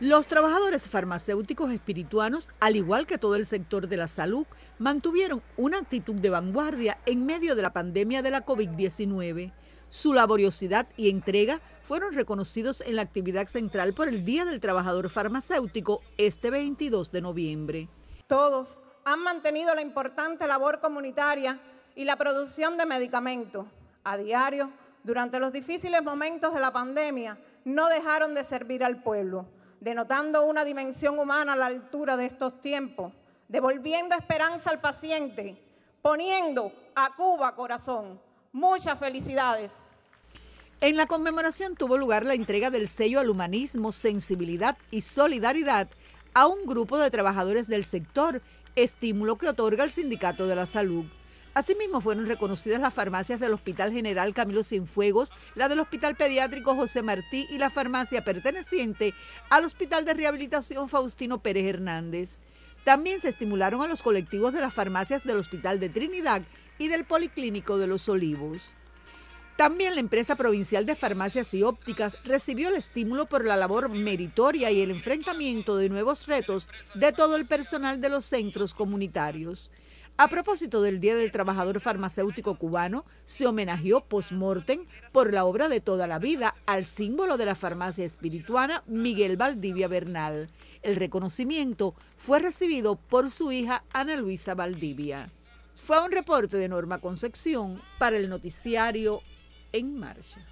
Los trabajadores farmacéuticos espirituanos, al igual que todo el sector de la salud, mantuvieron una actitud de vanguardia en medio de la pandemia de la COVID-19. Su laboriosidad y entrega fueron reconocidos en la actividad central por el Día del Trabajador Farmacéutico este 22 de noviembre. Todos han mantenido la importante labor comunitaria y la producción de medicamentos. A diario, durante los difíciles momentos de la pandemia, no dejaron de servir al pueblo denotando una dimensión humana a la altura de estos tiempos, devolviendo esperanza al paciente, poniendo a Cuba corazón. Muchas felicidades. En la conmemoración tuvo lugar la entrega del sello al humanismo, sensibilidad y solidaridad a un grupo de trabajadores del sector, estímulo que otorga el Sindicato de la Salud. Asimismo, fueron reconocidas las farmacias del Hospital General Camilo Cienfuegos, la del Hospital Pediátrico José Martí y la farmacia perteneciente al Hospital de Rehabilitación Faustino Pérez Hernández. También se estimularon a los colectivos de las farmacias del Hospital de Trinidad y del Policlínico de los Olivos. También la empresa provincial de farmacias y ópticas recibió el estímulo por la labor meritoria y el enfrentamiento de nuevos retos de todo el personal de los centros comunitarios. A propósito del Día del Trabajador Farmacéutico Cubano, se homenajeó post-mortem por la obra de toda la vida al símbolo de la farmacia espirituana Miguel Valdivia Bernal. El reconocimiento fue recibido por su hija Ana Luisa Valdivia. Fue un reporte de Norma Concepción para el noticiario En Marcha.